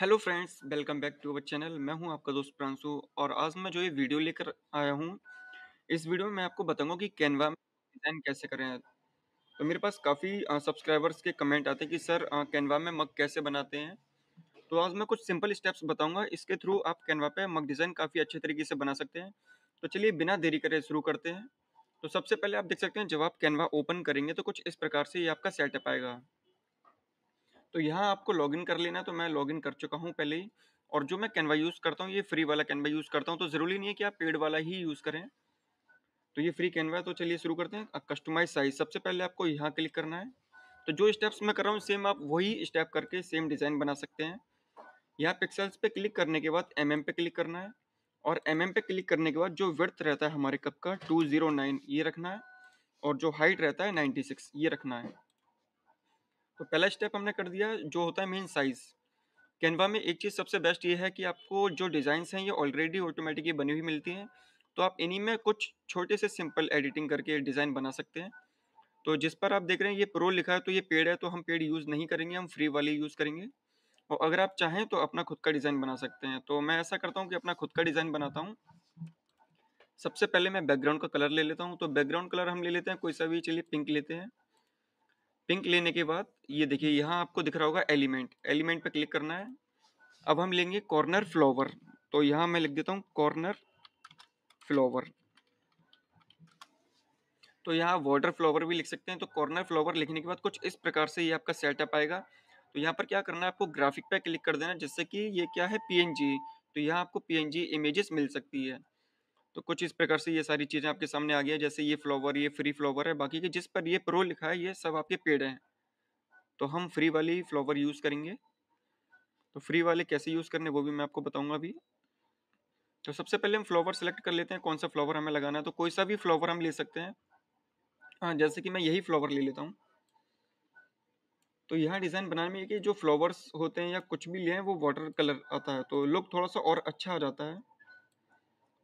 hello friends welcome back to our channel मैं हूं आपका दोस्त प्रांशु और आज मैं जो ये वीडियो लेकर आया हूं इस वीडियो में मैं आपको बताऊंगा कि कैनवा में डिज़ाइन कैसे करें तो मेरे पास काफ़ी सब्सक्राइबर्स के कमेंट आते हैं कि सर कैनवा में मग कैसे बनाते हैं तो आज मैं कुछ सिंपल स्टेप्स बताऊँगा इसके थ्रू आप कैनवा पर मग डिज़ाइन काफ़ी अच्छे तरीके से बना सकते हैं तो चलिए बिना देरी करे शुरू करते हैं तो सबसे पहले आप देख सकते हैं जब आप कैनवा ओपन करेंगे तो कुछ इस प्रकार से ये आपका सेटअप आएगा तो यहाँ आपको लॉगिन कर लेना तो मैं लॉगिन कर चुका हूँ पहले ही और जो मैं कैनवा यूज़ करता हूँ ये फ्री वाला कैनवा यूज़ करता हूँ तो ज़रूरी नहीं है कि आप पेड वाला ही यूज़ करें तो ये फ्री कैनवा है तो चलिए शुरू करते हैं कस्टमाइज साइज सबसे पहले आपको यहाँ क्लिक करना है तो जो स्टेप्स मैं कर रहा हूँ सेम आप वही स्टेप करके सेम डिज़ाइन बना सकते हैं यहाँ पिक्सल्स पे क्लिक करने के बाद एम mm पे क्लिक करना है और एम mm पे क्लिक करने के बाद जो वर्थ रहता है हमारे कप का टू ये रखना है और जो हाइट रहता है नाइन्टी ये रखना है तो पहला स्टेप हमने कर दिया जो होता है मेन साइज़ कैनवा में एक चीज़ सबसे बेस्ट ये है कि आपको जो डिज़ाइंस हैं ये ऑलरेडी ऑटोमेटिकली बनी हुई मिलती हैं तो आप इन्हीं में कुछ छोटे से सिंपल एडिटिंग करके डिज़ाइन बना सकते हैं तो जिस पर आप देख रहे हैं ये प्रो लिखा है तो ये पेड़ है तो हम पेड़ यूज़ नहीं करेंगे हम फ्री वाली यूज़ करेंगे और अगर आप चाहें तो अपना खुद का डिज़ाइन बना सकते हैं तो मैं ऐसा करता हूँ कि अपना खुद का डिज़ाइन बनाता हूँ सबसे पहले मैं बैकग्राउंड का कलर ले लेता हूँ तो बैकग्राउंड कलर हम ले लेते हैं कोई सा भी चलिए पिंक लेते हैं पिंक लेने के बाद ये देखिए यहाँ आपको दिख रहा होगा एलिमेंट एलिमेंट पे क्लिक करना है अब हम लेंगे कॉर्नर फ्लावर तो यहाँ मैं लिख देता हूँ कॉर्नर फ्लावर तो यहाँ वाटर फ्लावर भी लिख सकते हैं तो कॉर्नर फ्लावर लिखने के बाद कुछ इस प्रकार से ये आपका सेटअप आएगा तो यहाँ पर क्या करना है आपको ग्राफिक पे क्लिक कर देना जिससे कि ये क्या है पीएनजी तो यहाँ आपको पीएनजी इमेजेस मिल सकती है तो कुछ इस प्रकार से ये सारी चीज़ें आपके सामने आ गई है जैसे ये फ्लावर ये फ्री फ्लावर है बाकी के जिस पर ये प्रो लिखा है ये सब आपके पेड़ हैं तो हम फ्री वाली फ्लावर यूज़ करेंगे तो फ्री वाले कैसे यूज़ करने वो भी मैं आपको बताऊँगा अभी तो सबसे पहले हम फ्लावर सेलेक्ट कर लेते हैं कौन सा फ्लावर हमें लगाना है तो कोई सा भी फ्लावर हम ले सकते हैं हाँ जैसे कि मैं यही फ्लावर ले लेता हूँ तो यहाँ डिज़ाइन बनाने में कि जो फ्लावर्स होते हैं या कुछ भी लें वो वाटर कलर आता है तो लुक थोड़ा सा और अच्छा आ जाता है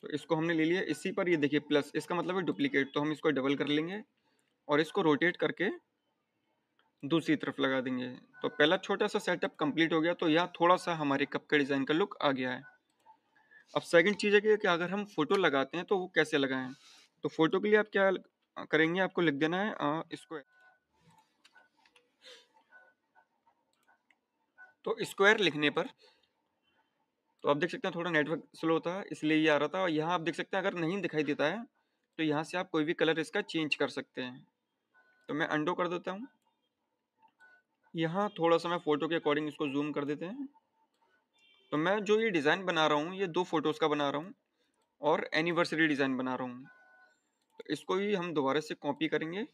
तो इसको हमने ले लिया इसी पर ये देखिए प्लस इसका मतलब है डुप्लीकेट तो हम इसको डबल कर लेंगे और इसको रोटेट करके दूसरी तरफ लगा देंगे तो पहला छोटा सा सेटअप कंप्लीट हो गया तो यह थोड़ा सा हमारे कप के डिज़ाइन का लुक आ गया है अब सेकंड चीज़ है कि अगर हम फ़ोटो लगाते हैं तो वो कैसे लगाएं तो फ़ोटो के लिए आप क्या करेंगे आपको लिख देना है आ, इसको तो स्क्वायर लिखने पर तो आप देख सकते हैं थोड़ा नेटवर्क स्लो होता है इसलिए ये आ रहा था और यहाँ आप देख सकते हैं अगर नहीं दिखाई देता है तो यहाँ से आप कोई भी कलर इसका चेंज कर सकते हैं तो मैं अंडो कर देता हूँ यहाँ थोड़ा सा मैं फ़ोटो के अकॉर्डिंग इसको जूम कर देते हैं तो मैं जो ये डिज़ाइन बना रहा हूँ ये दो फ़ोटोज़ का बना रहा हूँ और एनिवर्सरी डिज़ाइन बना रहा हूँ तो इसको ही हम दोबारा से कॉपी करेंगे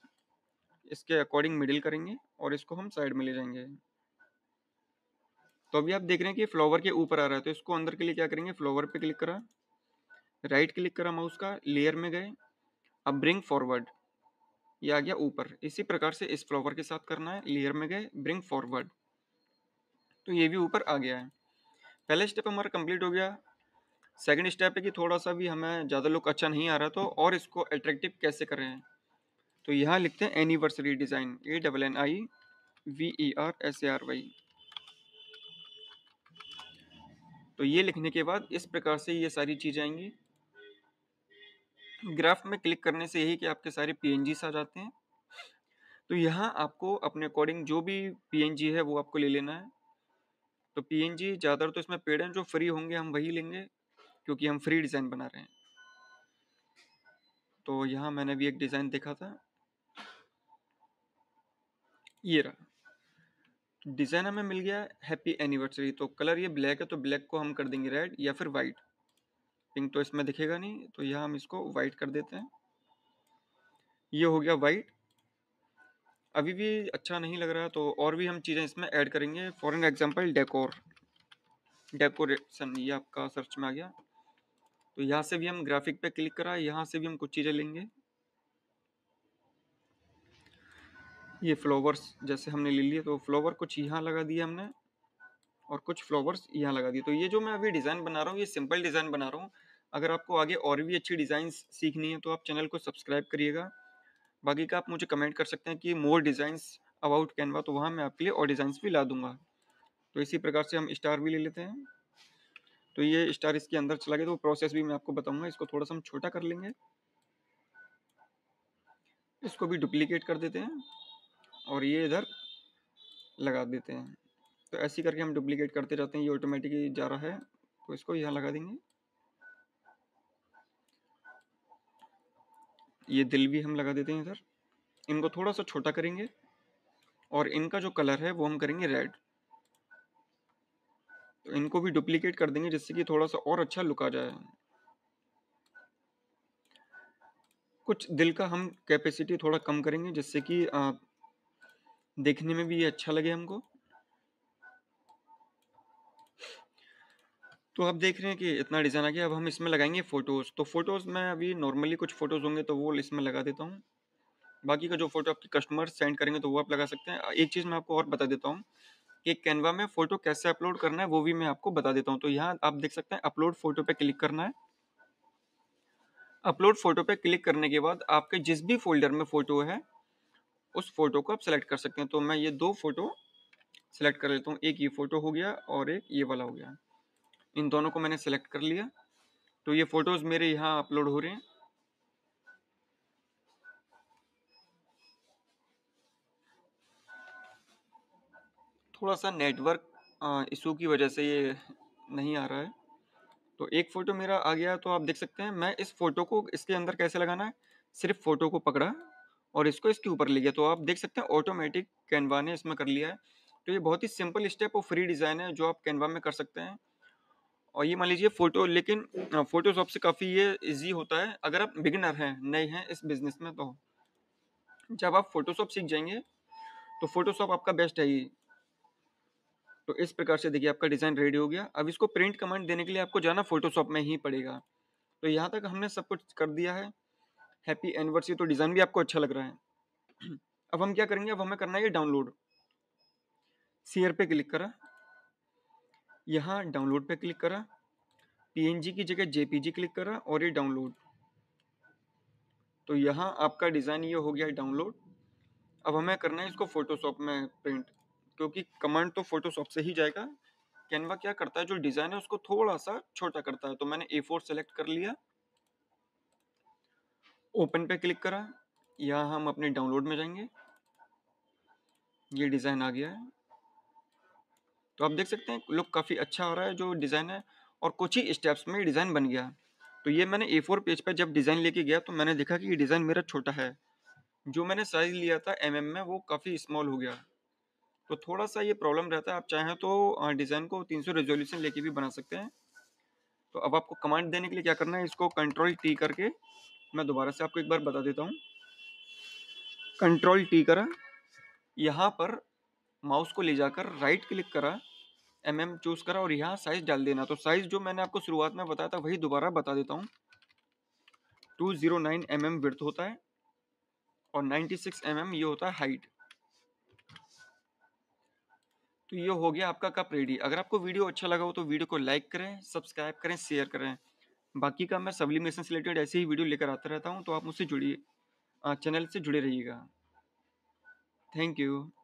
इसके अकॉर्डिंग मिडिल करेंगे और इसको हम साइड में ले जाएंगे तो अभी आप देख रहे हैं कि फ्लावर के ऊपर आ रहा है तो इसको अंदर के लिए क्या करेंगे फ्लावर पे क्लिक करा राइट क्लिक करा माउस का लेयर में गए अब ब्रिंग फॉरवर्ड ये आ गया ऊपर इसी प्रकार से इस फ्लावर के साथ करना है लेयर में गए ब्रिंग फॉरवर्ड तो ये भी ऊपर आ गया है पहला स्टेप हमारा कंप्लीट हो गया सेकंड स्टेप है कि थोड़ा सा भी हमें ज़्यादा लुक अच्छा नहीं आ रहा तो और इसको अट्रैक्टिव कैसे करें तो यहाँ लिखते हैं anniversary design A double N I V E R S A R Y तो ये लिखने के बाद इस प्रकार से ये सारी चीज़ें आएंगी ग्राफ में क्लिक करने से यही कि आपके सारे पी आ जाते हैं तो यहाँ आपको अपने अकॉर्डिंग जो भी पी है वो आपको ले लेना है तो पी ज़्यादातर तो इसमें पेड़ हैं जो फ्री होंगे हम वही लेंगे क्योंकि हम फ्री डिज़ाइन बना रहे हैं तो यहाँ मैंने भी एक डिज़ाइन देखा था ये रहा डिज़ाइन हमें मिल गया हैप्पी एनिवर्सरी तो कलर ये ब्लैक है तो ब्लैक को हम कर देंगे रेड या फिर वाइट पिंक तो इसमें दिखेगा नहीं तो यहाँ हम इसको वाइट कर देते हैं ये हो गया वाइट अभी भी अच्छा नहीं लग रहा तो और भी हम चीज़ें इसमें ऐड करेंगे for an example decor decoration ये आपका सर्च में आ गया तो यहाँ से भी हम ग्राफिक पे क्लिक करा यहाँ से भी हम कुछ चीज़ें लेंगे ये फ्लावर्स जैसे हमने ले लिए तो फ्लावर कुछ यहाँ लगा दिया हमने और कुछ फ्लावर्स यहाँ लगा दिए तो ये जो मैं अभी डिज़ाइन बना रहा हूँ ये सिंपल डिज़ाइन बना रहा हूँ अगर आपको आगे और भी अच्छी डिज़ाइन सीखनी है तो आप चैनल को सब्सक्राइब करिएगा बाकी का आप मुझे कमेंट कर सकते हैं कि मोर डिज़ाइंस अबाउट कैनवा तो वहाँ मैं आपके लिए और डिज़ाइंस भी ला दूंगा तो इसी प्रकार से हम स्टार भी ले लेते हैं तो ये स्टार इसके अंदर चला गया तो प्रोसेस भी मैं आपको बताऊंगा इसको थोड़ा सा हम छोटा कर लेंगे इसको भी डुप्लीकेट कर देते हैं और ये इधर लगा देते हैं तो ऐसे करके हम डुप्लीकेट करते रहते हैं ये ऑटोमेटिकली जा रहा है तो इसको यहाँ लगा देंगे ये दिल भी हम लगा देते हैं इधर इनको थोड़ा सा छोटा करेंगे और इनका जो कलर है वो हम करेंगे रेड तो इनको भी डुप्लीकेट कर देंगे जिससे कि थोड़ा सा और अच्छा लुक आ जाए कुछ दिल का हम कैपेसिटी थोड़ा कम करेंगे जिससे कि देखने में भी ये अच्छा लगे हमको तो आप देख रहे हैं कि इतना डिज़ाइन आ गया अब हम इसमें लगाएंगे फ़ोटोज़ तो फ़ोटोज़ मैं अभी नॉर्मली कुछ फ़ोटोज़ होंगे तो वो इसमें लगा देता हूँ बाकी का जो फ़ोटो आपके कस्टमर सेंड करेंगे तो वो आप लगा सकते हैं एक चीज़ मैं आपको और बता देता हूँ कि कैनवा में फ़ोटो कैसे अपलोड करना है वो भी मैं आपको बता देता हूँ तो यहाँ आप देख सकते हैं अपलोड फ़ोटो पर क्लिक करना है अपलोड फ़ोटो पर क्लिक करने के बाद आपके जिस भी फोल्डर में फ़ोटो है उस फोटो को आप सेलेक्ट कर सकते हैं तो मैं ये दो फोटो सेलेक्ट कर लेता हूँ एक ये फ़ोटो हो गया और एक ये वाला हो गया इन दोनों को मैंने सेलेक्ट कर लिया तो ये फ़ोटोज़ मेरे यहाँ अपलोड हो रहे हैं थोड़ा सा नेटवर्क इशू की वजह से ये नहीं आ रहा है तो एक फ़ोटो मेरा आ गया तो आप देख सकते हैं मैं इस फ़ोटो को इसके अंदर कैसे लगाना है सिर्फ फ़ोटो को पकड़ा और इसको इसके ऊपर ले गया तो आप देख सकते हैं ऑटोमेटिक कैनवा ने इसमें कर लिया है तो ये बहुत ही सिंपल स्टेप और फ्री डिज़ाइन है जो आप कैनवा में कर सकते हैं और ये मान लीजिए फ़ोटो लेकिन फ़ोटोशॉप से काफ़ी ये इजी होता है अगर आप बिगिनर हैं नए हैं इस बिज़नेस में तो जब आप फ़ोटोशॉप सीख जाएंगे तो फ़ोटोशॉप आपका बेस्ट है ये तो इस प्रकार से देखिए आपका डिज़ाइन रेडी हो गया अब इसको प्रिंट कमांड देने के लिए आपको जाना फ़ोटोशॉप में ही पड़ेगा तो यहाँ तक हमने सब कुछ कर दिया है हैप्पी एनिवर्सरी तो डिज़ाइन भी आपको अच्छा लग रहा है अब हम क्या करेंगे अब हमें करना है डाउनलोड शेयर पे क्लिक करा यहाँ डाउनलोड पे क्लिक करा पीएनजी की जगह जेपीजी क्लिक करा और ये डाउनलोड तो यहाँ आपका डिज़ाइन ये हो गया डाउनलोड अब हमें करना है इसको फोटोशॉप में प्रिंट क्योंकि कमांड तो फोटोशॉप से ही जाएगा कैनवा क्या करता है जो डिज़ाइन है उसको थोड़ा सा छोटा करता है तो मैंने ए फोर सेलेक्ट कर लिया ओपन पे क्लिक करा या हम अपने डाउनलोड में जाएंगे ये डिज़ाइन आ गया है तो आप देख सकते हैं लुक काफ़ी अच्छा हो रहा है जो डिज़ाइन है और कुछ ही स्टेप्स में डिज़ाइन बन गया तो ये मैंने ए फोर पेज पर जब डिज़ाइन लेके गया तो मैंने देखा कि ये डिज़ाइन मेरा छोटा है जो मैंने साइज़ लिया था एम mm में वो काफ़ी स्मॉल हो गया तो थोड़ा सा ये प्रॉब्लम रहता है आप चाहें तो डिज़ाइन को 300 रेजोल्यूशन लेके भी बना सकते हैं तो अब आपको कमांड देने के लिए क्या करना है इसको कंट्रोल टी करके मैं दोबारा से आपको एक बार बता देता हूँ कंट्रोल टी करा यहाँ पर माउस को ले जाकर राइट क्लिक करा एम एम चूज़ करा और यहाँ साइज़ डाल देना तो साइज़ जो मैंने आपको शुरुआत में बताया था वही दोबारा बता देता हूँ two zero nine M M width होता है और नाइन्टी सिक्स एम एम ये होता है हाइट तो ये हो गया आपका कप रेडी अगर आपको वीडियो अच्छा लगा हो तो वीडियो को लाइक करें सब्सक्राइब करें शेयर करें बाकी का मैं सब्लिमेशन से रिलेटेड ऐसे ही वीडियो लेकर आता रहता हूँ तो आप मुझसे जुड़िए चैनल से जुड़े रहिएगा थैंक यू